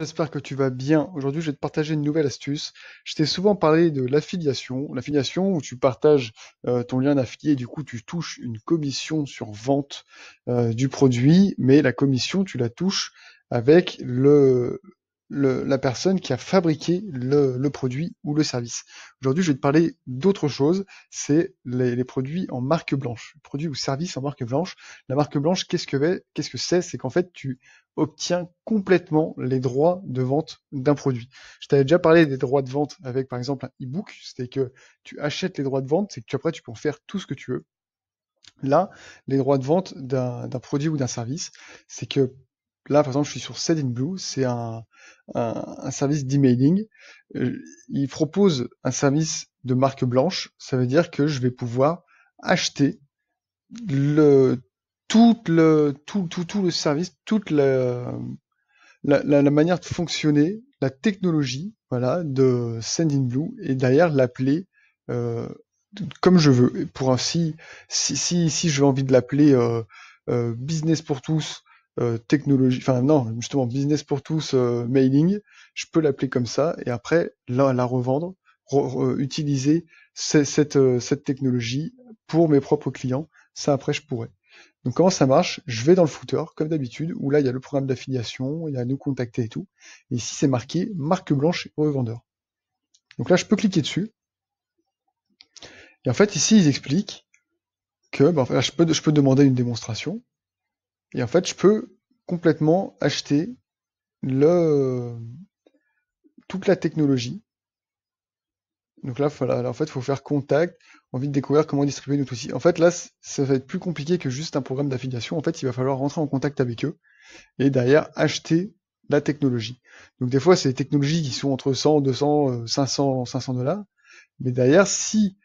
J'espère que tu vas bien. Aujourd'hui, je vais te partager une nouvelle astuce. Je t'ai souvent parlé de l'affiliation. L'affiliation où tu partages euh, ton lien d'affilié, du coup, tu touches une commission sur vente euh, du produit, mais la commission, tu la touches avec le, la personne qui a fabriqué le, produit ou le service. Aujourd'hui, je vais te parler d'autre chose, c'est les, produits en marque blanche, produits ou services en marque blanche. La marque blanche, qu'est-ce que qu'est-ce que c'est C'est qu'en fait, tu obtiens complètement les droits de vente d'un produit. Je t'avais déjà parlé des droits de vente avec par exemple un e-book, c'était que tu achètes les droits de vente, c'est que tu, après tu peux en faire tout ce que tu veux. Là, les droits de vente d'un produit ou d'un service, c'est que là, par exemple, je suis sur SendinBlue, c'est un, un, un, service d'emailing. Euh, il propose un service de marque blanche. Ça veut dire que je vais pouvoir acheter le, tout, le, tout, tout, le service, toute la, manière de fonctionner, la technologie voilà, de SendinBlue et derrière l'appeler euh, comme je veux. pour ainsi, si, si, si j'ai envie de l'appeler euh, business pour tous, euh, technologie, enfin non, justement business pour tous euh, mailing, je peux l'appeler comme ça et après la, la revendre, utiliser cette, euh, cette technologie pour mes propres clients. Ça après je pourrais. Donc comment ça marche Je vais dans le footer, comme d'habitude, où là il y a le programme d'affiliation, il y a nous contacter et tout. Et ici c'est marqué marque blanche revendeur. Donc là je peux cliquer dessus. Et en fait ici ils expliquent que ben, là, je, peux, je peux demander une démonstration. Et en fait, je peux complètement acheter le, toute la technologie. Donc là, en fait, il faut faire contact, envie de découvrir comment distribuer notre outil. En fait, là, ça va être plus compliqué que juste un programme d'affiliation. En fait, il va falloir rentrer en contact avec eux et derrière acheter la technologie. Donc des fois, c'est des technologies qui sont entre 100, 200, 500, 500 dollars. Mais derrière, si,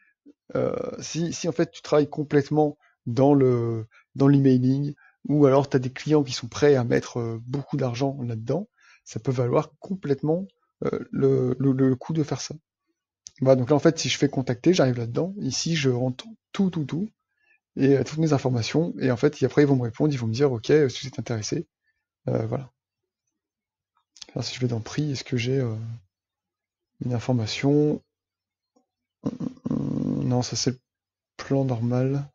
euh, si, si en fait tu travailles complètement dans le dans l'emailing, ou alors tu as des clients qui sont prêts à mettre euh, beaucoup d'argent là-dedans, ça peut valoir complètement euh, le, le, coût de faire ça. Voilà, donc là en fait si je fais contacter, j'arrive là-dedans, ici je rentre tout, tout, tout, et euh, toutes mes informations, et en fait après ils vont me répondre, ils vont me dire ok si vous êtes intéressé, voilà. Alors si je vais dans prix, est-ce que j'ai une information Non, ça c'est le plan normal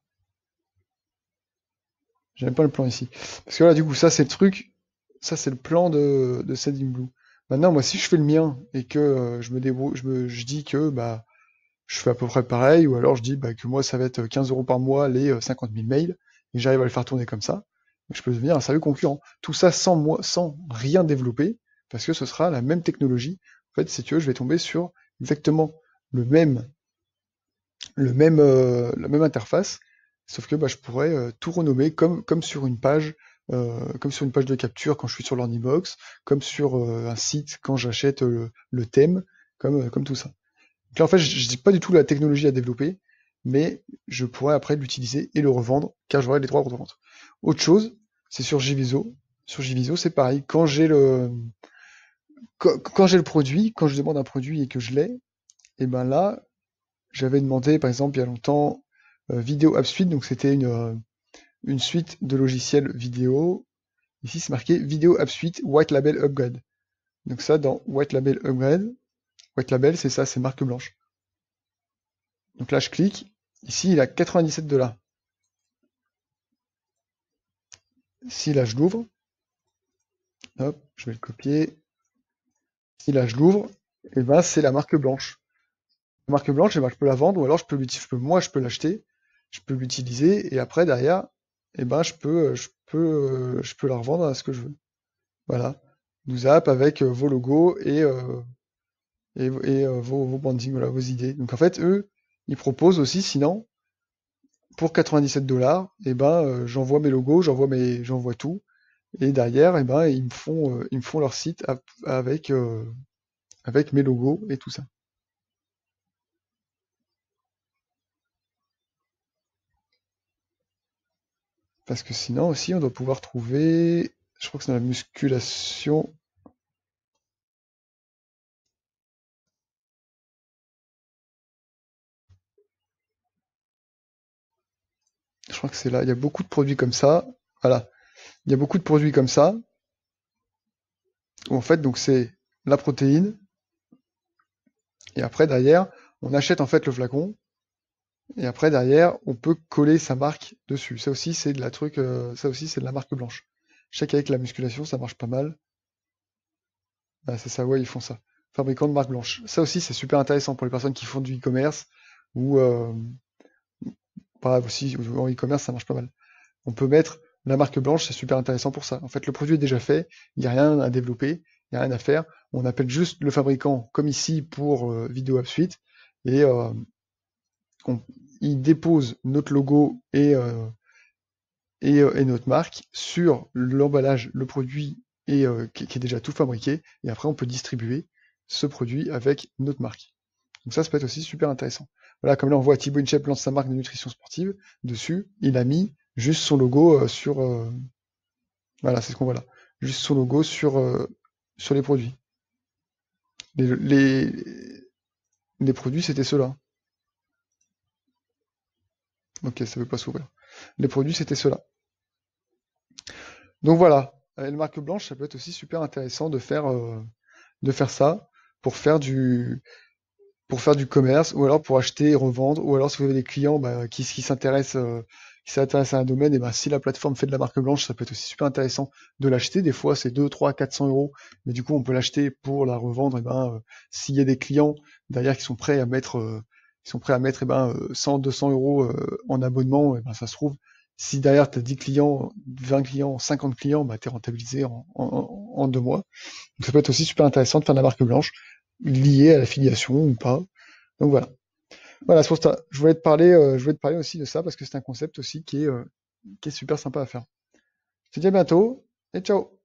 j'aime pas le plan ici. Parce que là du coup, ça c'est le truc, ça c'est le plan de, de Setting Blue. Maintenant, moi, si je fais le mien et que euh, je me débrouille, je, me, dis que bah, je fais à peu près pareil, ou alors je dis bah, que moi, ça va être 15 euros par mois les 50 euh, 000 mails, et j'arrive à le faire tourner comme ça, je peux devenir un sérieux concurrent. Tout ça sans moi, sans rien développer, parce que ce sera la même technologie. En fait, si tu veux, je vais tomber sur exactement le même, le même, euh, la même interface, Sauf que bah, je pourrais euh, tout renommer comme, comme sur une page, euh, comme sur une page de capture quand je suis sur l'Ornibox, comme sur euh, un site quand j'achète le, thème, comme, comme tout ça. Donc là, en fait, je n'ai pas du tout la technologie à développer, mais je pourrais après l'utiliser et le revendre, car j'aurai les droits de revendre. Autre chose, c'est sur Jviso, Sur Jviso c'est pareil. Quand j'ai le quand j'ai le produit, quand je demande un produit et que je l'ai, et eh ben là, j'avais demandé, par exemple, il y a longtemps, euh, vidéo App Suite, donc c'était une, euh, une suite de logiciels vidéo. Ici, c'est marqué Vidéo App Suite White Label Upgrade. Donc ça, dans White Label Upgrade, White Label, c'est ça, c'est marque blanche. Donc là, je clique. Ici, il a 97 dollars. Si là, je l'ouvre, hop, je vais le copier. Si là, je l'ouvre, et ben, c'est la marque blanche. La marque blanche, je peux la vendre, ou alors je peux moi, je peux l'acheter je peux l'utiliser et après derrière, eh ben je peux, euh, je peux, euh, je peux la revendre à ce que je veux. Voilà, nous app avec euh, vos logos et et, et vos, vos vos idées. Donc en fait, eux, ils proposent aussi, sinon, pour 97 dollars, eh ben j'envoie mes logos, j'envoie mes, j'envoie tout. Et derrière, eh ben, ils me font, ils me font leur site avec, avec mes logos et tout ça. Parce que sinon aussi, on doit pouvoir trouver. Je crois que c'est dans la musculation. Je crois que c'est là. Il y a beaucoup de produits comme ça. Voilà. Il y a beaucoup de produits comme ça. en fait, donc c'est la protéine. Et après, derrière, on achète en fait le flacon. Et après, derrière, on peut coller sa marque dessus. Ça aussi, c'est de la truc, euh, ça aussi, c'est de la marque blanche. Je avec la musculation, ça marche pas mal. Bah, c'est ça, ouais, ils font ça. Fabricant de marque blanche. Ça aussi, c'est super intéressant pour les personnes qui font du e-commerce ou, euh, aussi, en e-commerce, ça marche pas mal. On peut mettre la marque blanche, c'est super intéressant pour ça. En fait, le produit est déjà fait, il n'y a rien à développer, il n'y a rien à faire. On appelle juste le fabricant, comme ici pour euh, Vidéo à Suite, et, euh, il dépose notre logo et, euh, euh, et, notre marque sur l'emballage, le produit et, euh, qui, est déjà tout fabriqué. Et après, on peut distribuer ce produit avec notre marque. Donc ça, ça peut être aussi super intéressant. Voilà, comme là, on voit Thibaut Inchep lance sa marque de nutrition sportive. Dessus, il a mis juste son logo sur... voilà, c'est ce qu'on voit là. Juste son logo sur, sur les produits. Les, les produits, c'était ceux-là. Ok, ça ne veut pas s'ouvrir. Les produits, c'était cela. Donc voilà, Une marque blanche, ça peut être aussi super intéressant de faire, euh, de faire ça pour faire du pour faire du commerce ou alors pour acheter et revendre ou alors si vous avez des clients bah, euh, qui, s'intéressent à un domaine et ben si la plateforme fait de la marque blanche ça peut être aussi super intéressant de l'acheter des fois c'est 2 3 400 euros mais du coup on peut l'acheter pour la revendre et ben euh, s'il y a des clients derrière qui sont prêts à mettre ils sont prêts à mettre eh ben, 100, euh, 200 euros euh, en abonnement, eh ben, ça se trouve, si derrière tu as 10 clients, 20 clients, 50 clients, bah, tu es rentabilisé en, deux mois. Donc ça peut être aussi super intéressant de faire de la marque blanche liée à la filiation ou pas. Donc voilà. Voilà, pour ça, je voulais te parler, euh, je voulais te parler aussi de ça parce que c'est un concept aussi qui est, qui est super sympa à faire. Je te dis à bientôt et ciao